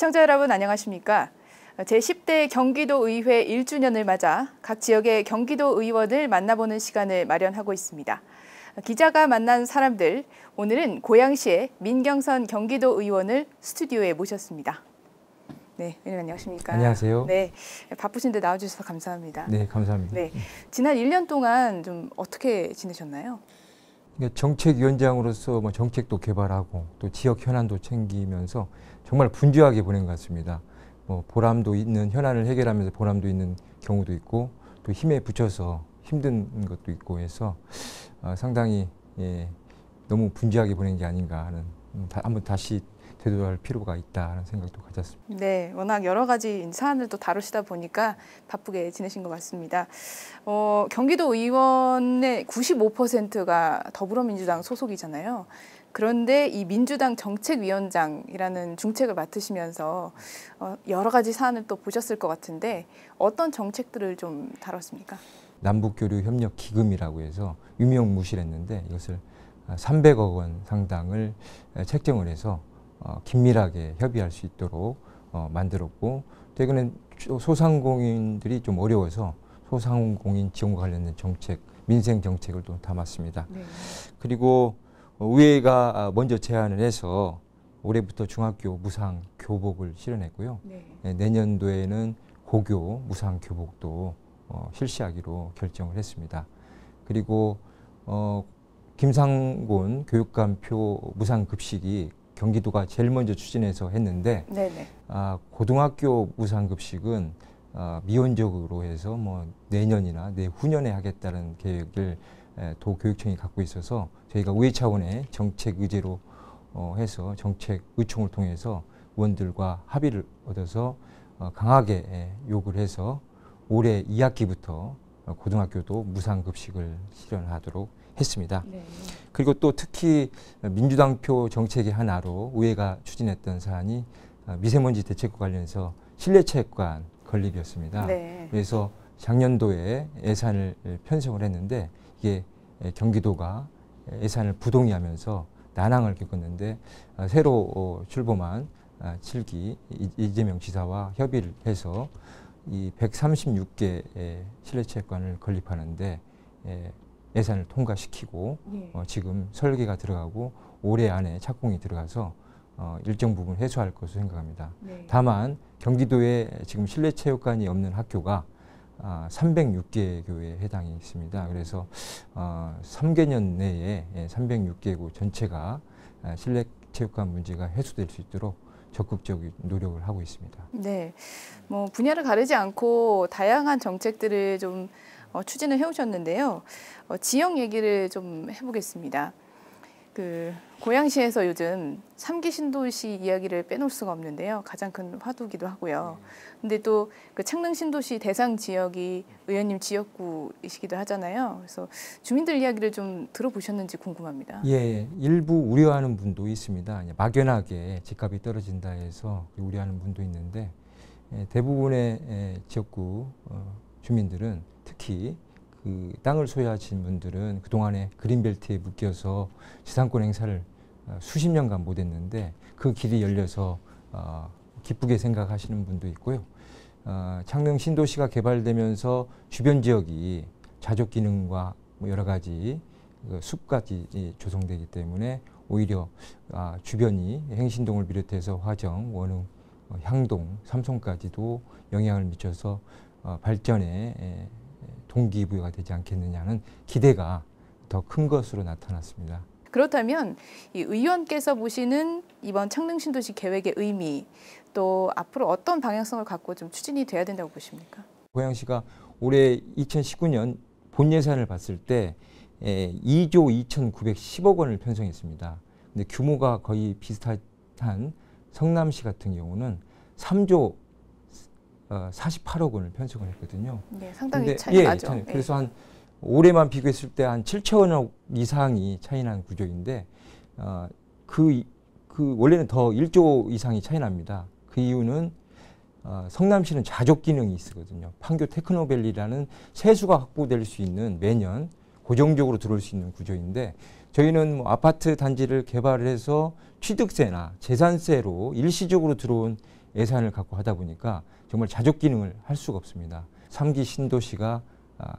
시청자 여러분 안녕하십니까? 제10대 경기도의회 1주년을 맞아 각 지역의 경기도 의원을 만나보는 시간을 마련하고 있습니다. 기자가 만난 사람들, 오늘은 고양시의 민경선 경기도 의원을 스튜디오에 모셨습니다. 네, 의원님 안녕하십니까? 안녕하세요. 네, 바쁘신데 나와주셔서 감사합니다. 네, 감사합니다. 네, 지난 1년 동안 좀 어떻게 지내셨나요? 그러니까 정책위원장으로서 뭐 정책도 개발하고 또 지역 현안도 챙기면서 정말 분주하게 보낸 것 같습니다. 뭐 보람도 있는 현안을 해결하면서 보람도 있는 경우도 있고 또 힘에 붙여서 힘든 것도 있고 해서 아, 상당히 예, 너무 분주하게 보낸 게 아닌가 하는 음, 한번 다시 되돌할 필요가 있다는 생각도 가졌습니다. 네, 워낙 여러 가지 사안을 또 다루시다 보니까 바쁘게 지내신 것 같습니다. 어, 경기도 의원의 95%가 더불어민주당 소속이잖아요. 그런데 이 민주당 정책위원장이라는 중책을 맡으시면서 어, 여러 가지 사안을 또 보셨을 것 같은데 어떤 정책들을 좀 다뤘습니까? 남북교류 협력 기금이라고 해서 유명무실했는데 이것을 300억 원 상당을 책정을 해서 어, 긴밀하게 협의할 수 있도록 어, 만들었고 최근엔 소상공인들이 좀 어려워서 소상공인 지원과 관련된 정책, 민생 정책을 또 담았습니다. 네. 그리고 의회가 어, 아, 먼저 제안을 해서 올해부터 중학교 무상 교복을 실현했고요. 네. 예, 내년도에는 고교 무상 교복도 어, 실시하기로 결정을 했습니다. 그리고 어, 김상곤 교육감표 무상 급식이 경기도가 제일 먼저 추진해서 했는데 네네. 아, 고등학교 무상급식은 아, 미온적으로 해서 뭐 내년이나 내후년에 하겠다는 계획을 에, 도교육청이 갖고 있어서 저희가 의회 차원의 정책 의제로 어, 해서 정책 의총을 통해서 의원들과 합의를 얻어서 어, 강하게 에, 요구를 해서 올해 2학기부터 고등학교도 무상급식을 실현하도록 했습니다. 네. 그리고 또 특히 민주당표 정책의 하나로 의회가 추진했던 사안이 미세먼지 대책과 관련해서 실내체육관 건립이었습니다. 네. 그래서 작년도에 예산을 편성을 했는데 이게 경기도가 예산을 부동의하면서 난항을 겪었는데 새로 출범한 7기 이재명 지사와 협의를 해서 이 136개의 실내체육관을 건립하는데 예산을 통과시키고 예. 어, 지금 설계가 들어가고 올해 안에 착공이 들어가서 어, 일정 부분 해소할 것으로 생각합니다. 네. 다만 경기도에 지금 실내 체육관이 없는 학교가 아, 306개 교에 해당이 있습니다. 그래서 어, 3개년 내에 306개 예, 구 전체가 아, 실내 체육관 문제가 해소될 수 있도록 적극적인 노력을 하고 있습니다. 네, 뭐 분야를 가리지 않고 다양한 정책들을 좀 어, 추진을 해오셨는데요. 어, 지역 얘기를 좀 해보겠습니다. 그 고양시에서 요즘 삼기 신도시 이야기를 빼놓을 수가 없는데요. 가장 큰 화두기도 하고요. 네. 근데 또 그 창릉 신도시 대상 지역이 의원님 지역구이시기도 하잖아요. 그래서 주민들 이야기를 좀 들어보셨는지 궁금합니다. 예, 예. 일부 우려하는 분도 있습니다. 막연하게 집값이 떨어진다 해서 우려하는 분도 있는데 예, 대부분의 예, 지역구 어, 주민들은 특히 그 땅을 소유하신 분들은 그동안에 그린벨트에 묶여서 지상권 행사를 어, 수십 년간 못했는데 그 길이 열려서 어, 기쁘게 생각하시는 분도 있고요. 어, 창릉 신도시가 개발되면서 주변 지역이 자족 기능과 뭐 여러 가지 그 숲까지 조성되기 때문에 오히려 아, 주변이 행신동을 비롯해서 화정, 원흥, 어, 향동, 삼송까지도 영향을 미쳐서 어, 발전에 예, 동기부여가 되지 않겠느냐는 기대가 더 큰 것으로 나타났습니다. 그렇다면 의원께서 보시는 이번 창릉신도시 계획의 의미 또 앞으로 어떤 방향성을 갖고 좀 추진이 돼야 된다고 보십니까? 고양시가 올해 2019년 본 예산을 봤을 때 2조 예, 2,910억 원을 편성했습니다. 근데 규모가 거의 비슷한 성남시 같은 경우는 3조 어, 48억 원을 편성을 했거든요. 네, 상당히 근데, 차이 예, 나죠. 차이, 네. 그래서 한 올해만 비교했을 때 한 7천억 이상이 차이나는 구조인데 어, 그, 그 원래는 더 1조 이상이 차이납니다. 그 이유는 어, 성남시는 자족 기능이 있거든요. 판교 테크노밸리라는 세수가 확보될 수 있는 매년 고정적으로 들어올 수 있는 구조인데 저희는 뭐 아파트 단지를 개발을 해서 취득세나 재산세로 일시적으로 들어온 예산을 갖고 하다 보니까 정말 자족 기능을 할 수가 없습니다. 3기 신도시가 아,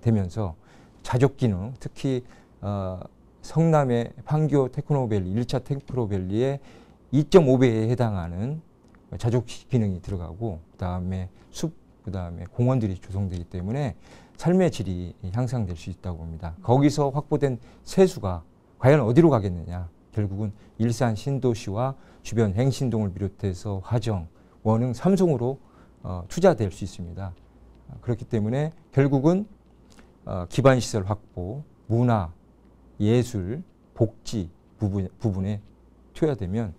되면서 자족 기능, 특히 어, 성남의 판교 테크노밸리, 1차 테크노밸리의 2.5배에 해당하는 자족 기능이 들어가고 그다음에 숲, 그다음에 공원들이 조성되기 때문에 삶의 질이 향상될 수 있다고 봅니다. 거기서 확보된 세수가 과연 어디로 가겠느냐. 결국은 일산 신도시와 주변 행신동을 비롯해서 화정, 원흥, 삼성으로 어, 투자될 수 있습니다. 그렇기 때문에 결국은 어, 기반시설 확보, 문화, 예술, 복지 부분, 부분에 투여되면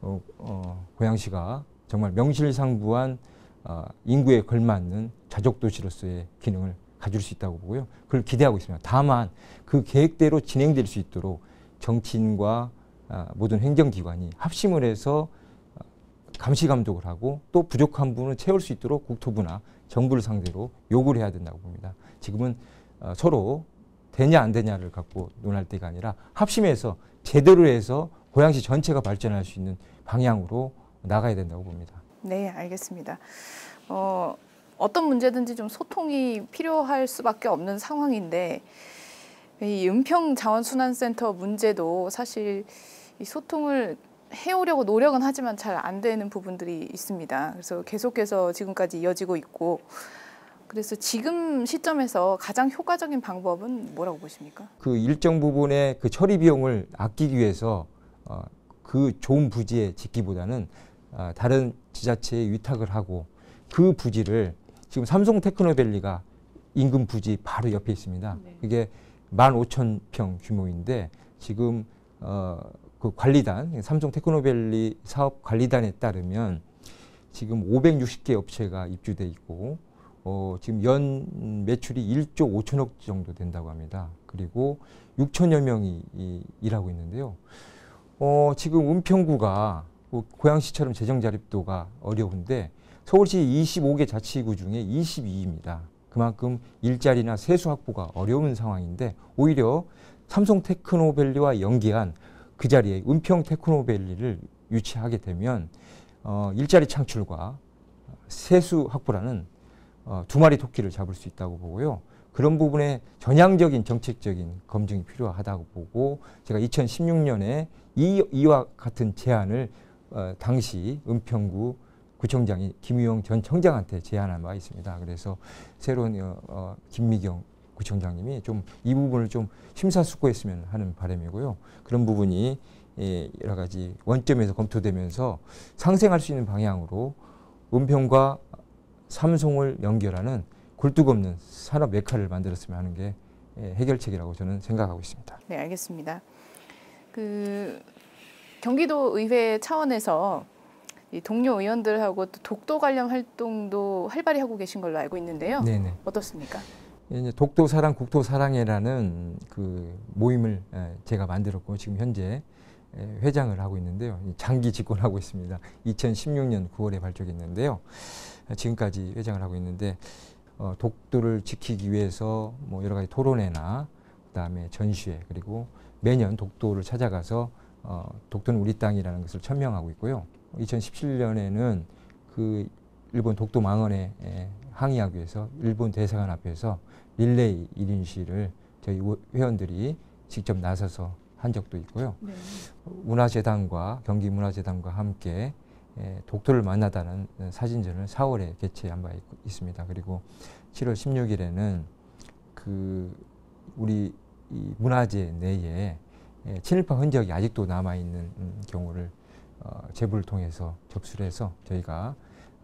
어, 어, 고양시가 정말 명실상부한 어, 인구에 걸맞는 자족도시로서의 기능을 가질 수 있다고 보고요. 그걸 기대하고 있습니다. 다만 그 계획대로 진행될 수 있도록 정치인과 아, 모든 행정기관이 합심을 해서 어, 감시 감독을 하고 또 부족한 부분을 채울 수 있도록 국토부나 정부를 상대로 요구를 해야 된다고 봅니다. 지금은 어, 서로 되냐 안 되냐를 갖고 논할 때가 아니라 합심해서 제대로 해서 고양시 전체가 발전할 수 있는 방향으로 나가야 된다고 봅니다. 네, 알겠습니다. 어, 어떤 문제든지 좀 소통이 필요할 수밖에 없는 상황인데 이 은평 자원순환센터 문제도 사실 이 소통을 해오려고 노력은 하지만 잘 안 되는 부분들이 있습니다. 그래서 계속해서 지금까지 이어지고 있고 그래서 지금 시점에서 가장 효과적인 방법은 뭐라고 보십니까? 그 일정 부분의 그 처리 비용을 아끼기 위해서 어, 그 좋은 부지에 짓기보다는 어, 다른 지자체에 위탁을 하고 그 부지를 지금 삼성 테크노밸리가 인근 부지 바로 옆에 있습니다. 네. 이게 15,000평 규모인데 지금 어, 그 관리단 삼성 테크노밸리 사업 관리단에 따르면 지금 560개 업체가 입주돼 있고 어, 지금 연 매출이 1조 5천억 정도 된다고 합니다. 그리고 6천여 명이 이, 일하고 있는데요. 어, 지금 은평구가 뭐 고양시처럼 재정 자립도가 어려운데 서울시 25개 자치구 중에 22위입니다. 그만큼 일자리나 세수 확보가 어려운 상황인데 오히려 삼성 테크노밸리와 연계한 그 자리에 은평 테크노밸리를 유치하게 되면 어, 일자리 창출과 세수 확보라는 어, 두 마리 토끼를 잡을 수 있다고 보고요. 그런 부분에 전향적인 정책적인 검증이 필요하다고 보고 제가 2016년에 이, 이와 같은 제안을 어, 당시 은평구 구청장이 김유영 전 청장한테 제안한 바 있습니다. 그래서 새로운 어, 어, 김미경 구청장님이 좀 이 부분을 좀 심사숙고했으면 하는 바람이고요. 그런 부분이 예, 여러 가지 원점에서 검토되면서 상생할 수 있는 방향으로 은평과 삼송을 연결하는 굴뚝 없는 산업 메카를 만들었으면 하는 게 예, 해결책이라고 저는 생각하고 있습니다. 네, 알겠습니다. 그 경기도 의회 차원에서 이 동료 의원들하고 또 독도 관련 활동도 활발히 하고 계신 걸로 알고 있는데요. 네네. 어떻습니까? 예, 이제 독도 사랑 국토 사랑회라는 그 모임을 예, 제가 만들었고 지금 현재 예, 회장을 하고 있는데요. 장기 집권하고 있습니다. 2016년 9월에 발족했는데요. 지금까지 회장을 하고 있는데 어, 독도를 지키기 위해서 뭐 여러 가지 토론회나 그다음에 전시회 그리고 매년 독도를 찾아가서 어, 독도는 우리 땅이라는 것을 천명하고 있고요. 2017년에는 그 일본 독도 망언에 예, 항의하기 위해서 일본 대사관 앞에서 릴레이 1인 시를 저희 회원들이 직접 나서서 한 적도 있고요. 네. 문화재단과 경기문화재단과 함께 예, 독도를 만나다는 사진전을 4월에 개최한 바 있, 습니다 그리고 7월 16일에는 그 우리 문화재 내에 예, 친일파 흔적이 아직도 남아 있는 음, 경우를 어, 제보를 통해서 접수를 해서 저희가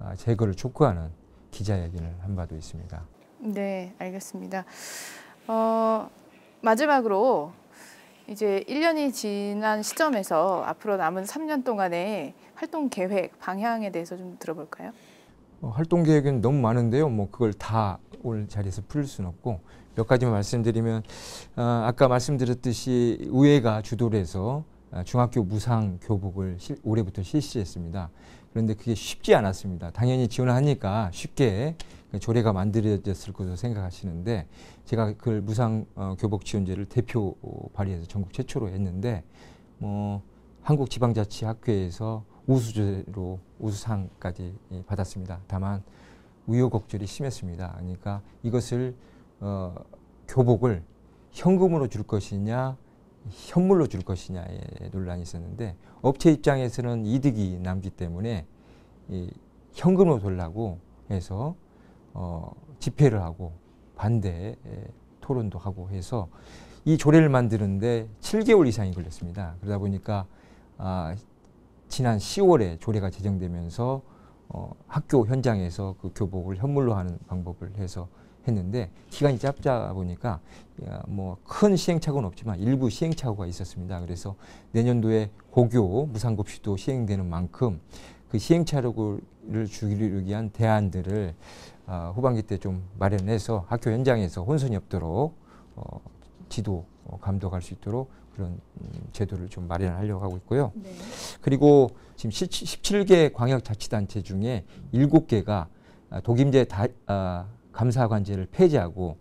아, 제거를 촉구하는 기자회견을 한 바도 있습니다. 네, 알겠습니다. 어, 마지막으로 이제 1년이 지난 시점에서 앞으로 남은 3년 동안의 활동 계획, 방향에 대해서 좀 들어볼까요? 어, 활동 계획은 너무 많은데요. 뭐 그걸 다 오늘 자리에서 풀 수는 없고 몇 가지만 말씀드리면 어, 아까 말씀드렸듯이 의회가 주도를 해서 아, 중학교 무상 교복을 실, 올해부터 실시했습니다. 그런데 그게 쉽지 않았습니다. 당연히 지원을 하니까 쉽게 그 조례가 만들어졌을 것으로 생각하시는데 제가 그 무상 어, 교복 지원제를 대표 발의해서 전국 최초로 했는데 뭐 한국 지방자치학교에서 우수제로 우수상까지 예, 받았습니다. 다만 우여곡절이 심했습니다. 그러니까 이것을 어, 교복을 현금으로 줄 것이냐 현물로 줄 것이냐의 논란이 있었는데 업체 입장에서는 이득이 남기 때문에 이 현금으로 돌라고 해서 어, 집회를 하고 반대 토론도 하고 해서 이 조례를 만드는데 7개월 이상이 걸렸습니다. 그러다 보니까 아, 지난 10월에 조례가 제정되면서 어, 학교 현장에서 그 교복을 현물로 하는 방법을 해서 했는데 기간이 짧다 보니까 뭐 큰 시행착오는 없지만 일부 시행착오가 있었습니다. 그래서 내년도에 고교 무상급식도 시행되는 만큼 그 시행착오를 줄이기 위한 대안들을 어, 후반기 때 좀 마련해서 학교 현장에서 혼선이 없도록 어, 지도 어, 감독할 수 있도록 그런 음, 제도를 좀 마련하려고 하고 있고요. 네. 그리고 지금 17개 광역자치단체 중에 7개가 아, 독임제 다, 아, 감사관제를 폐지하고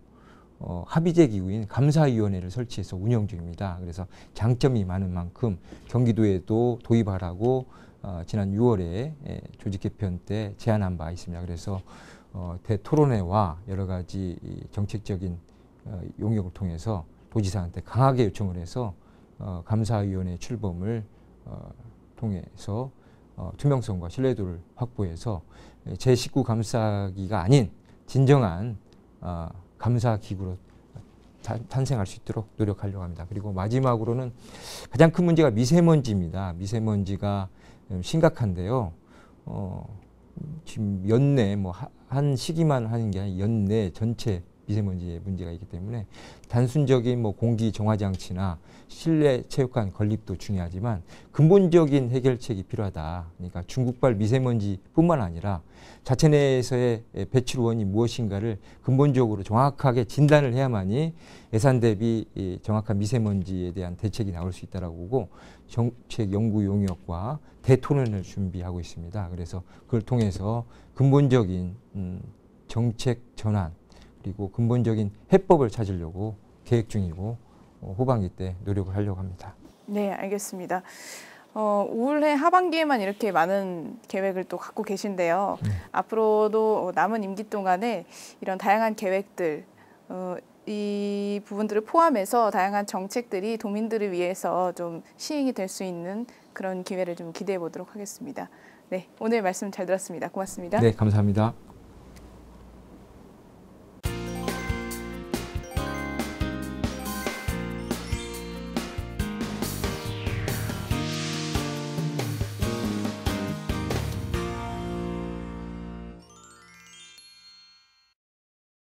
어, 합의제 기구인 감사위원회를 설치해서 운영 중입니다. 그래서 장점이 많은 만큼 경기도에도 도입하라고 어, 지난 6월에 예, 조직 개편 때 제안한 바 있습니다. 그래서 어, 대토론회와 여러 가지 정책적인 어, 용역을 통해서 도지사한테 강하게 요청을 해서 어, 감사위원회 출범을 어, 통해서 어, 투명성과 신뢰도를 확보해서 예, 제 식구 감싸기가 아닌 진정한 어, 감사 기구로 탄생할 수 있도록 노력하려고 합니다. 그리고 마지막으로는 가장 큰 문제가 미세먼지입니다. 미세먼지가 심각한데요. 어, 지금 연내 뭐 한 시기만 하는 게 아니라 연내 전체 미세먼지의 문제가 있기 때문에 단순적인 뭐 공기 정화 장치나 실내 체육관 건립도 중요하지만 근본적인 해결책이 필요하다. 그러니까 중국발 미세먼지뿐만 아니라 자체 내에서의 배출원이 무엇인가를 근본적으로 정확하게 진단을 해야만이 예산 대비 정확한 미세먼지에 대한 대책이 나올 수 있다라고 보고 정책 연구 용역과 대토론을 준비하고 있습니다. 그래서 그걸 통해서 근본적인 음, 정책 전환 그리고 근본적인 해법을 찾으려고 계획 중이고 어, 후반기 때 노력을 하려고 합니다. 네, 알겠습니다. 어, 올해 하반기에만 이렇게 많은 계획을 또 갖고 계신데요. 네. 앞으로도 남은 임기 동안에 이런 다양한 계획들, 어, 이 부분들을 포함해서 다양한 정책들이 도민들을 위해서 좀 시행이 될 수 있는 그런 기회를 좀 기대해 보도록 하겠습니다. 네, 오늘 말씀 잘 들었습니다. 고맙습니다. 네, 감사합니다.